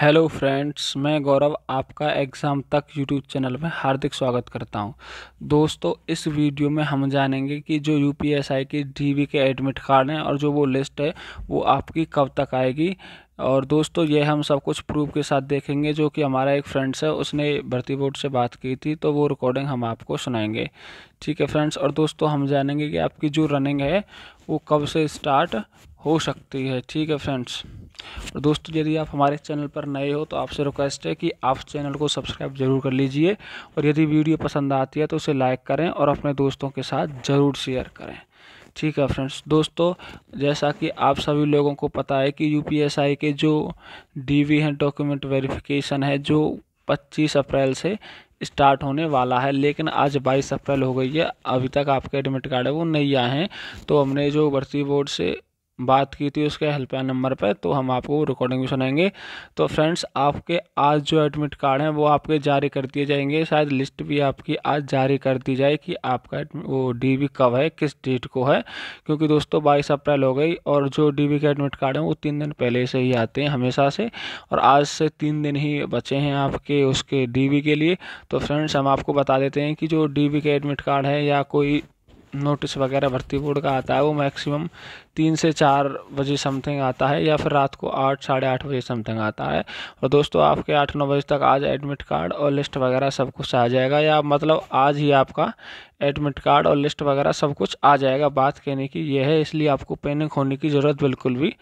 Hello friends मैं गौरव आपका exam तक यूट्यूब चैनल में हार्दिक स्वागत करता हूं दोस्तों इस वीडियो में हम जानेंगे कि जो यू पी एस आई की डी के एडमिट कार्ड हैं और जो वो लिस्ट है वो आपकी कब तक आएगी और दोस्तों ये हम सब कुछ प्रूफ के साथ देखेंगे जो कि हमारा एक फ्रेंड्स है उसने भर्ती बोर्ड से बात की थी तो वो रिकॉर्डिंग हम आपको सुनाएंगे ठीक है फ्रेंड्स और दोस्तों हम जानेंगे कि आपकी जो रनिंग है वो कब से स्टार्ट हो सकती है ठीक है फ्रेंड्स और दोस्तों यदि आप हमारे चैनल पर नए हो तो आपसे रिक्वेस्ट है कि आप चैनल को सब्सक्राइब ज़रूर कर लीजिए और यदि वीडियो पसंद आती है तो उसे लाइक करें और अपने दोस्तों के साथ ज़रूर शेयर करें ठीक है फ्रेंड्स दोस्तों जैसा कि आप सभी लोगों को पता है कि यू के जो डीवी हैं डॉक्यूमेंट वेरिफिकेशन है जो 25 अप्रैल से स्टार्ट होने वाला है लेकिन आज 22 अप्रैल हो गई है अभी तक आपके एडमिट कार्ड है वो नहीं आए हैं तो हमने जो भर्ती बोर्ड से बात की थी उसके हेल्पलाइन नंबर पर तो हम आपको रिकॉर्डिंग भी सुनाएंगे तो फ्रेंड्स आपके आज जो एडमिट कार्ड हैं वो आपके जारी कर दिए जाएंगे शायद लिस्ट भी आपकी आज जारी कर दी जाए कि आपका वो डीबी कब है किस डेट को है क्योंकि दोस्तों बाईस अप्रैल हो गई और जो डीबी के एडमिट कार्ड हैं वो तीन दिन पहले से ही आते हैं हमेशा से और आज से तीन दिन ही बचे हैं आपके उसके डी के लिए तो फ्रेंड्स हम आपको बता देते हैं कि जो डी के एडमिट कार्ड है या कोई नोटिस वगैरह भर्ती बोर्ड का आता है वो मैक्सिमम तीन से चार बजे समथिंग आता है या फिर रात को आठ साढ़े आठ बजे समथिंग आता है और दोस्तों आपके आठ नौ बजे तक आज एडमिट कार्ड और लिस्ट वगैरह सब कुछ आ जाएगा या मतलब आज ही आपका एडमिट कार्ड और लिस्ट वगैरह सब कुछ आ जाएगा बात कहने की ये है इसलिए आपको पैनिक होने की ज़रूरत बिल्कुल भी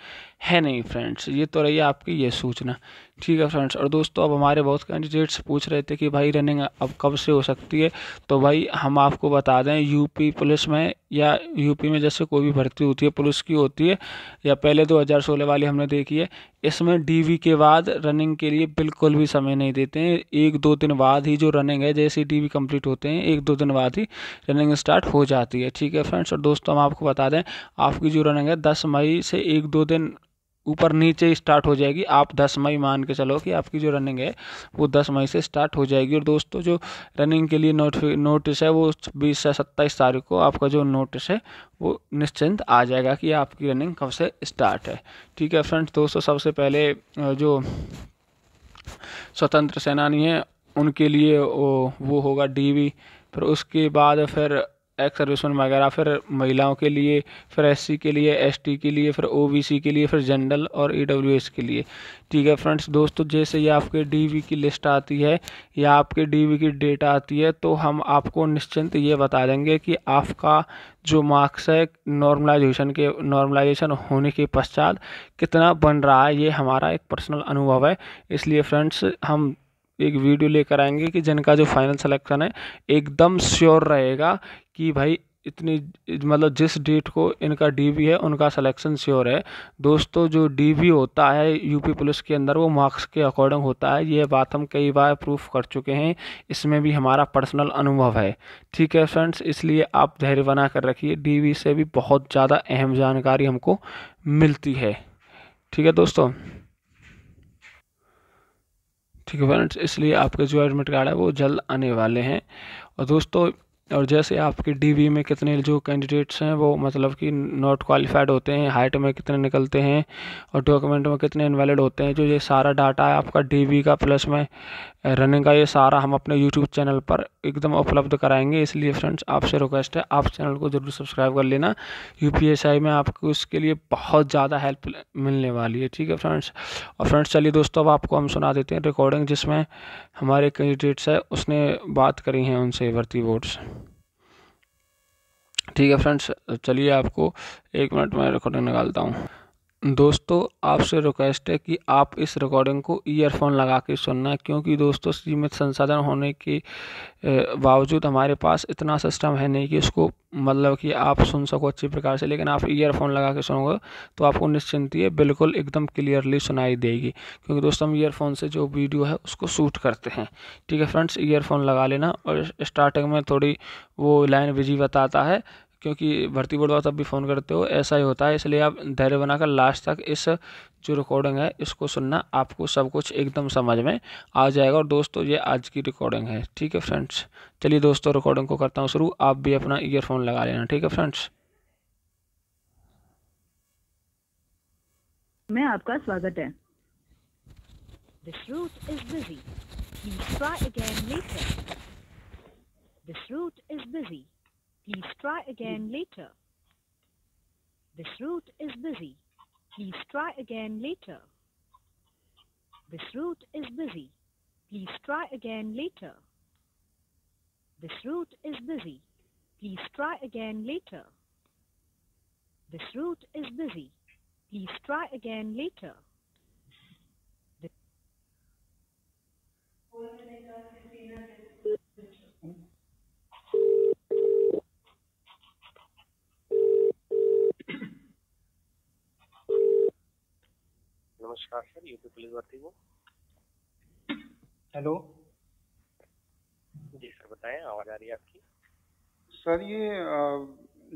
है नहीं फ्रेंड्स ये तो रही आपकी ये सूचना ठीक है फ्रेंड्स और दोस्तों अब हमारे बहुत कैंडिडेट्स पूछ रहे थे कि भाई रनिंग अब कब से हो सकती है तो भाई हम आपको बता दें यूपी पुलिस में या यूपी में जैसे कोई भी भर्ती होती है पुलिस की होती है या पहले 2016 वाली हमने देखी है इसमें डीवी के बाद रनिंग के लिए बिल्कुल भी समय नहीं देते हैं एक दो दिन बाद ही जो रनिंग है जैसे डीवी कंप्लीट होते हैं एक दो दिन बाद ही रनिंग स्टार्ट हो जाती है ठीक है फ्रेंड्स और दोस्तों हम आपको बता दें आपकी जो रनिंग है दस मई से एक दो दिन ऊपर नीचे स्टार्ट हो जाएगी आप 10 मई मान के चलो कि आपकी जो रनिंग है वो 10 मई से स्टार्ट हो जाएगी और दोस्तों जो रनिंग के लिए नोटिस नोटिस है वो 20 से 27 तारीख को आपका जो नोटिस है वो निश्चिंत आ जाएगा कि आपकी रनिंग कब से स्टार्ट है ठीक है फ्रेंड्स दोस्तों सबसे पहले जो स्वतंत्र सेनानी है उनके लिए वो होगा डी फिर उसके बाद फिर एक्स सर्विसमैन वगैरह फिर महिलाओं के लिए फिर एस के लिए एस के लिए फिर ओ के लिए फिर जनरल और ई के लिए ठीक है फ्रेंड्स दोस्तों जैसे ये आपके डी की लिस्ट आती है या आपके डी की डेट आती है तो हम आपको निश्चिंत ये बता देंगे कि आपका जो मार्क्स है नॉर्मलाइजेशन के नॉर्मलाइजेशन होने के पश्चात कितना बन रहा है ये हमारा एक पर्सनल अनुभव है इसलिए फ्रेंड्स हम एक वीडियो लेकर आएंगे कि जिनका जो फाइनल सिलेक्शन है एकदम श्योर रहेगा कि भाई इतनी मतलब जिस डेट को इनका डीबी है उनका सिलेक्शन श्योर है दोस्तों जो डीबी होता है यूपी पुलिस के अंदर वो मार्क्स के अकॉर्डिंग होता है ये बात हम कई बार प्रूफ कर चुके हैं इसमें भी हमारा पर्सनल अनुभव है ठीक है फ्रेंड्स इसलिए आप धैर्य बना कर रखिए डीबी से भी बहुत ज़्यादा अहम जानकारी हमको मिलती है ठीक है दोस्तों ठीक है फ्रेंड्स इसलिए आपके जो एडमिट कार्ड है वो जल्द आने वाले हैं और दोस्तों और जैसे आपके डीवी में कितने जो कैंडिडेट्स हैं वो मतलब कि नॉट क्वालिफाइड होते हैं हाइट में कितने निकलते हैं और डॉक्यूमेंट में कितने इन्वैलिड होते हैं जो ये सारा डाटा है आपका डीवी का प्लस में रनिंग का ये सारा हम अपने यूट्यूब चैनल पर एकदम उपलब्ध कराएंगे इसलिए फ्रेंड्स आपसे रिक्वेस्ट है आप चैनल को ज़रूर सब्सक्राइब कर लेना यू में आपको इसके लिए बहुत ज़्यादा हेल्प मिलने वाली है ठीक है फ्रेंड्स और फ्रेंड्स चलिए दोस्तों अब आपको हम सुना देते हैं रिकॉर्डिंग जिसमें हमारे कैंडिडेट्स है उसने बात करी है उनसे भर्ती बोर्ड से ठीक है फ्रेंड्स चलिए आपको एक मिनट में रिकॉर्डिंग निकालता हूँ दोस्तों आपसे रिक्वेस्ट है कि आप इस रिकॉर्डिंग को ईयरफोन लगा के सुनना क्योंकि दोस्तों सीमित संसाधन होने के बावजूद हमारे पास इतना सिस्टम है नहीं कि उसको मतलब कि आप सुन सको अच्छी प्रकार से लेकिन आप ईयरफोन लगा के सुनोगे तो आपको निश्चिंत ये बिल्कुल एकदम क्लियरली सुनाई देगी क्योंकि दोस्तों हम ईयरफोन से जो वीडियो है उसको शूट करते हैं ठीक है फ्रेंड्स ईयरफोन लगा लेना और स्टार्टिंग में थोड़ी वो लाइन बिजी बताता है क्योंकि भर्ती बोर्ड वाला तब भी फ़ोन करते हो ऐसा ही होता है इसलिए आप धैर्य बनाकर लास्ट तक इस जो रिकॉर्डिंग है इसको सुनना आपको सब कुछ एकदम समझ में आ जाएगा और दोस्तों ये आज की रिकॉर्डिंग है ठीक है फ्रेंड्स चलिए दोस्तों रिकॉर्डिंग को करता हूँ शुरू आप भी अपना ईयरफोन लगा लेना ठीक है फ्रेंड्स मैं आपका स्वागत है This route is busy. Please try again later. This route is busy. Please try again mm. later. This route is busy. Please try again later. This route is busy. Please try again later. This route is busy. Please try again later. This route is busy. Please try again later. नमस्कार sir UP police भर्ती वो hello जी sir बताएं आवाज आ रही है आपकी sir ये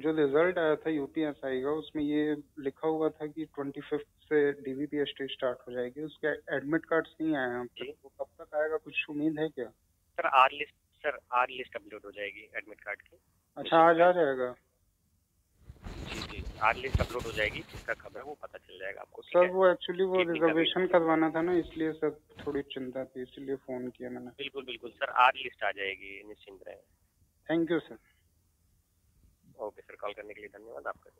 जो रिजल्ट आया था यूपीएसआई का उसमें ये लिखा हुआ था कि ट्वेंटी फिफ्थ से डीवीपी स्टार्ट हो जाएगी उसके एडमिट कार्ड नहीं आए हैं जी वो तो कब तक आएगा कुछ उम्मीद है क्या sir R list sir R list upload हो जाएगी एडमिट कार्ड की अच्छा आज आ जाएगा जी अपलोड हो जाएगी है वो पता चल जाएगा आपको सर वो एक्चुअली वो रिजर्वेशन करवाना था ना इसलिए सर थोड़ी चिंता थी इसलिए फोन किया मैंने बिल्कुल बिल्कुल सर लिस्ट आ जाएगी निश्चिंत thank you sir okay sir call करने के लिए धन्यवाद आपका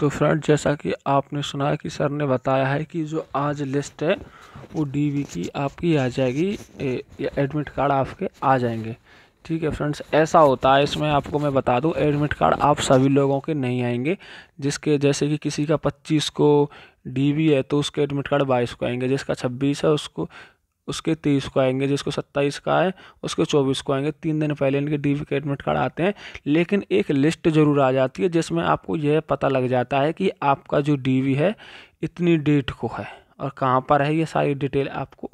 तो फ्रेंड जैसा कि आपने सुना की कि सर ने बताया है कि जो आज लिस्ट है वो डीवी की आपकी आ जाएगी एडमिट कार्ड आपके आ जाएंगे ठीक है फ्रेंड्स ऐसा होता है इसमें आपको मैं बता दूं एडमिट कार्ड आप सभी लोगों के नहीं आएंगे जिसके जैसे कि किसी का 25 को डीबी है तो उसके एडमिट कार्ड 22 को आएंगे जिसका 26 है उसको उसके 30 को आएंगे जिसको 27 का है उसके 24 को आएंगे तीन दिन पहले इनके डीबी के एडमिट कार्ड आते हैं लेकिन एक लिस्ट ज़रूर आ जाती है जिसमें आपको यह पता लग जाता है कि आपका जो डी है इतनी डेट को है और कहाँ पर है ये सारी डिटेल आपको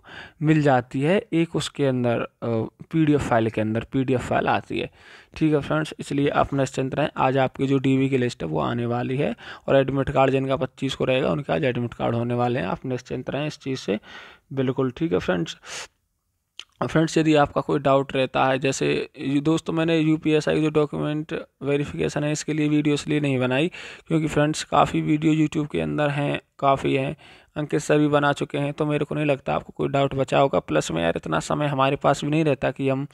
मिल जाती है एक उसके अंदर पीडीएफ फाइल के अंदर पीडीएफ फाइल आती है ठीक है फ्रेंड्स इसलिए आप निश्चिंत रहें आज आपकी जो डीवी की लिस्ट है वो आने वाली है और एडमिट कार्ड जिनका पच्चीस को रहेगा उनके आज एडमिट कार्ड होने वाले हैं आप निश्चिंत रहें इस चीज़ से बिल्कुल ठीक है फ्रेंड्स फ्रेंड्स यदि आपका कोई डाउट रहता है जैसे दोस्तों मैंने यू पी एस आई जो डॉक्यूमेंट वेरिफिकेशन है इसके लिए वीडियो इसलिए नहीं बनाई क्योंकि फ्रेंड्स काफ़ी वीडियो यूट्यूब के अंदर हैं काफ़ी हैं अंकित सभी बना चुके हैं तो मेरे को नहीं लगता आपको कोई डाउट बचा होगा प्लस में यार इतना समय हमारे पास भी नहीं रहता कि हम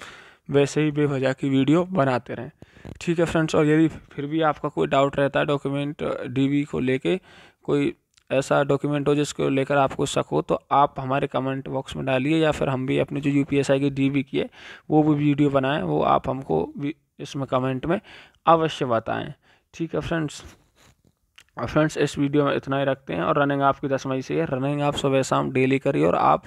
वैसे ही बेवजह की वीडियो बनाते रहें ठीक है फ्रेंड्स और यदि फिर भी आपका कोई डाउट रहता है डॉक्यूमेंट डी को लेके कोई ऐसा डॉक्यूमेंट हो जिसको लेकर आपको शक हो तो आप हमारे कमेंट बॉक्स में डालिए या फिर हम भी अपने जो यू की डी की है वो भी वीडियो बनाएं वो आप हमको भी इसमें कमेंट में अवश्य बताएं ठीक है फ्रेंड्स और फ्रेंड्स इस वीडियो में इतना ही रखते हैं और रनिंग आपकी दस मई से है रनिंग आप सुबह शाम डेली करिए और आप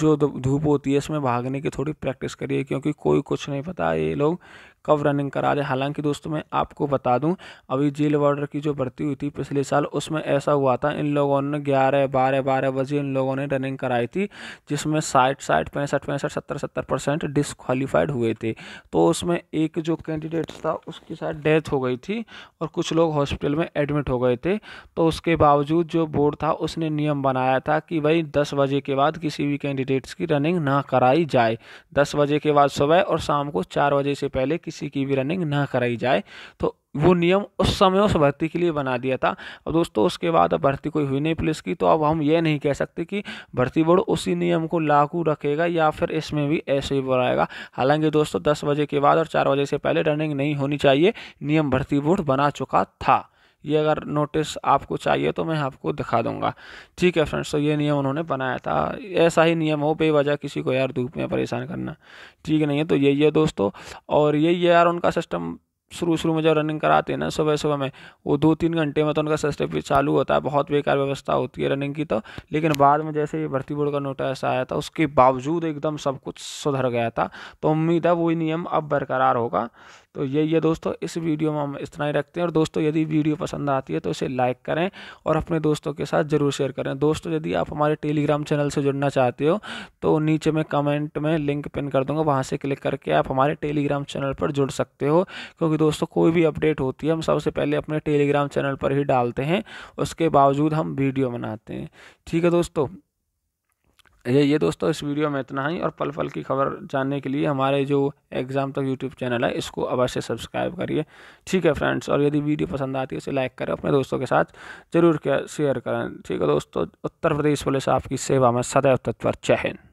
जो धूप होती है इसमें भागने की थोड़ी प्रैक्टिस करिए क्योंकि कोई कुछ नहीं पता ये लोग कब रनिंग करा दें हालांकि दोस्तों मैं आपको बता दूं अभी जेल बॉर्डर की जो भर्ती हुई थी पिछले साल उसमें ऐसा हुआ था इन लोगों ने ग्यारह बारह बारह बजे इन लोगों ने रनिंग कराई थी जिसमें साठ साठ पैंसठ पैंसठ सत्तर सत्तर परसेंट डिसक्वालीफाइड हुए थे तो उसमें एक जो कैंडिडेट था उसकी शायद डेथ हो गई थी और कुछ लोग हॉस्पिटल में एडमिट हो गए थे तो उसके बावजूद जो बोर्ड था उसने नियम बनाया था कि भाई दस बजे के बाद किसी भी कैंडिडेट्स की रनिंग ना कराई जाए दस बजे के बाद सुबह और शाम को चार बजे से पहले किसी की भी रनिंग ना कराई जाए तो वो नियम उस समय उस भर्ती के लिए बना दिया था और दोस्तों उसके बाद अब भर्ती कोई हुई नहीं पुलिस की तो अब हम ये नहीं कह सकते कि भर्ती बोर्ड उसी नियम को लागू रखेगा या फिर इसमें भी ऐसे ही बनाएगा हालांकि दोस्तों दस बजे के बाद और चार बजे से पहले रनिंग नहीं होनी चाहिए नियम भर्ती बोर्ड बना चुका था ये अगर नोटिस आपको चाहिए तो मैं आपको दिखा दूंगा ठीक है फ्रेंड्स तो ये नियम उन्होंने बनाया था ऐसा ही नियम हो बेवजह किसी को यार धूप में परेशान करना ठीक नहीं है तो यही है दोस्तों और यही है यार उनका सिस्टम शुरू शुरू में जब रनिंग कराते हैं ना सुबह सुबह में वो दो तीन घंटे में तो उनका सिस्टम भी चालू होता है बहुत बेकार व्यवस्था होती है रनिंग की तो लेकिन बाद में जैसे ये भर्ती बोर्ड का नोटिस आया था उसके बावजूद एकदम सब कुछ सुधर गया था तो उम्मीद है वही नियम अब बरकरार होगा तो यही है दोस्तों इस वीडियो में हम इतना ही रखते हैं और दोस्तों यदि वीडियो पसंद आती है तो इसे लाइक करें और अपने दोस्तों के साथ ज़रूर शेयर करें दोस्तों यदि आप हमारे टेलीग्राम चैनल से जुड़ना चाहते हो तो नीचे में कमेंट में लिंक पिन कर दूँगा वहाँ से क्लिक करके आप हमारे टेलीग्राम चैनल पर जुड़ सकते हो क्योंकि दोस्तों कोई भी अपडेट होती है हम सबसे पहले अपने टेलीग्राम चैनल पर ही डालते हैं उसके बावजूद हम वीडियो बनाते हैं ठीक है दोस्तों ये ये दोस्तों इस वीडियो में इतना ही और पल पल की खबर जानने के लिए हमारे जो एग्ज़ाम तक यूट्यूब चैनल है इसको अवश्य सब्सक्राइब करिए ठीक है फ्रेंड्स और यदि वीडियो पसंद आती है उसे लाइक करें अपने दोस्तों के साथ ज़रूर शेयर करें ठीक है दोस्तों उत्तर प्रदेश पुलिस आपकी सेवा में सदैव तत्पर चहन